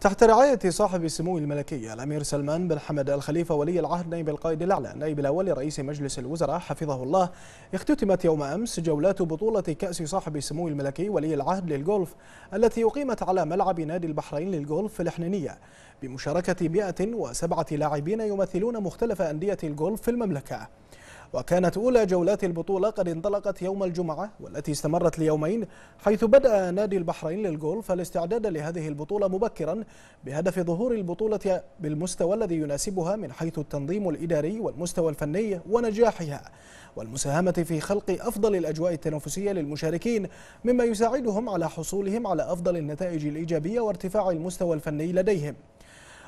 تحت رعاية صاحب السمو الملكي الأمير سلمان بن حمد الخليفة ولي العهد نائب القائد الأعلى نائب الأول رئيس مجلس الوزراء حفظه الله اختتمت يوم أمس جولات بطولة كأس صاحب السمو الملكي ولي العهد للغولف التي أقيمت على ملعب نادي البحرين للغولف في الحنينية بمشاركة 107 لاعبين يمثلون مختلف أندية الجولف في المملكة وكانت أولى جولات البطولة قد انطلقت يوم الجمعة والتي استمرت ليومين حيث بدأ نادي البحرين للغولف الاستعداد لهذه البطولة مبكرا بهدف ظهور البطولة بالمستوى الذي يناسبها من حيث التنظيم الإداري والمستوى الفني ونجاحها والمساهمة في خلق أفضل الأجواء التنافسية للمشاركين مما يساعدهم على حصولهم على أفضل النتائج الإيجابية وارتفاع المستوى الفني لديهم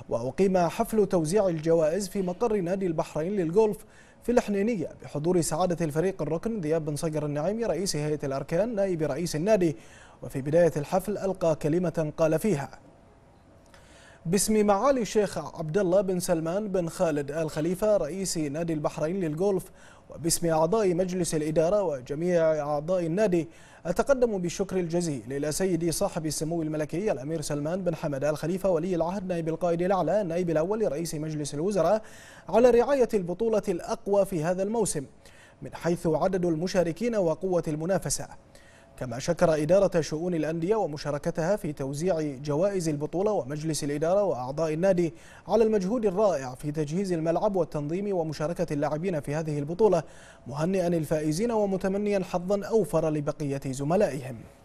وأقيم حفل توزيع الجوائز في مقر نادي البحرين للغولف في الحنينية بحضور سعادة الفريق الركن دياب بن صقر النعيمي رئيس هيئة الأركان نائب رئيس النادي وفي بداية الحفل ألقى كلمة قال فيها باسم معالي الشيخ عبد الله بن سلمان بن خالد آل خليفة رئيس نادي البحرين للغولف وباسم أعضاء مجلس الإدارة وجميع أعضاء النادي أتقدم بالشكر الجزيل إلى سيدي صاحب السمو الملكي الأمير سلمان بن حمد آل خليفة ولي العهد نائب القائد الأعلى النائب الأول رئيس مجلس الوزراء على رعاية البطولة الأقوى في هذا الموسم من حيث عدد المشاركين وقوة المنافسة كما شكر إدارة شؤون الأندية ومشاركتها في توزيع جوائز البطولة ومجلس الإدارة وأعضاء النادي على المجهود الرائع في تجهيز الملعب والتنظيم ومشاركة اللاعبين في هذه البطولة مهنئا الفائزين ومتمنيا حظا أوفر لبقية زملائهم